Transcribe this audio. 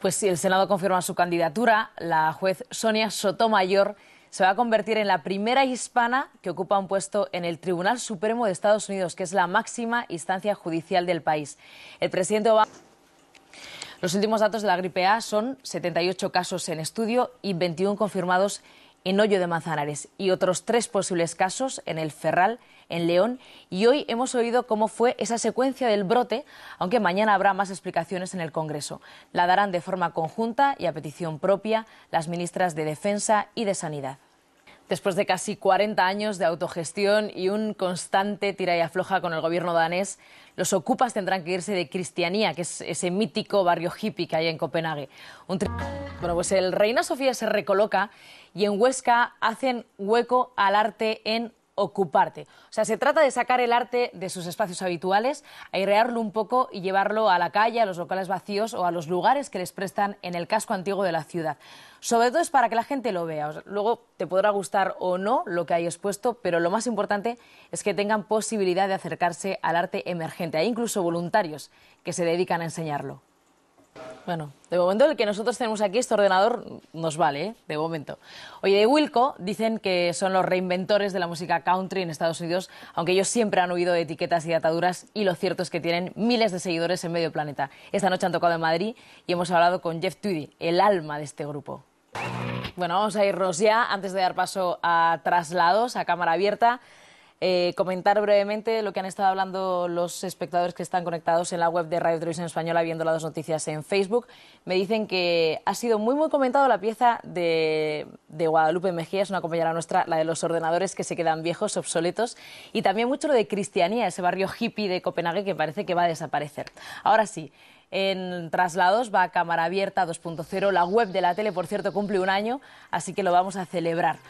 Pues si el Senado confirma su candidatura, la juez Sonia Sotomayor se va a convertir en la primera hispana que ocupa un puesto en el Tribunal Supremo de Estados Unidos, que es la máxima instancia judicial del país. El presidente Obama... Los últimos datos de la gripe A son 78 casos en estudio y 21 confirmados en Hoyo de Manzanares y otros tres posibles casos en el Ferral, en León. Y hoy hemos oído cómo fue esa secuencia del brote, aunque mañana habrá más explicaciones en el Congreso. La darán de forma conjunta y a petición propia las ministras de Defensa y de Sanidad. Después de casi 40 años de autogestión y un constante tira y afloja con el gobierno danés, los ocupas tendrán que irse de Cristianía, que es ese mítico barrio hippie que hay en Copenhague. bueno, pues el Reina Sofía se recoloca y en Huesca hacen hueco al arte en ocuparte. O sea, se trata de sacar el arte de sus espacios habituales, airearlo un poco y llevarlo a la calle, a los locales vacíos o a los lugares que les prestan en el casco antiguo de la ciudad. Sobre todo es para que la gente lo vea. luego te podrá gustar o no lo que hay expuesto, pero lo más importante es que tengan posibilidad de acercarse al arte emergente. Hay incluso voluntarios que se dedican a enseñarlo. Bueno, de momento el que nosotros tenemos aquí, este ordenador, nos vale, ¿eh? de momento. Oye, de Wilco dicen que son los reinventores de la música country en Estados Unidos, aunque ellos siempre han huido de etiquetas y ataduras y lo cierto es que tienen miles de seguidores en medio planeta. Esta noche han tocado en Madrid y hemos hablado con Jeff Tweedy, el alma de este grupo. Bueno, vamos a irnos ya antes de dar paso a traslados a cámara abierta eh, comentar brevemente lo que han estado hablando los espectadores que están conectados en la web de Radio Televisión Española viendo las dos noticias en Facebook. Me dicen que ha sido muy muy comentado la pieza de, de Guadalupe Mejía, es una compañera nuestra, la de los ordenadores que se quedan viejos, obsoletos, y también mucho lo de Cristianía, ese barrio hippie de Copenhague que parece que va a desaparecer. Ahora sí, en traslados, va a cámara abierta 2.0. La web de la tele, por cierto, cumple un año, así que lo vamos a celebrar.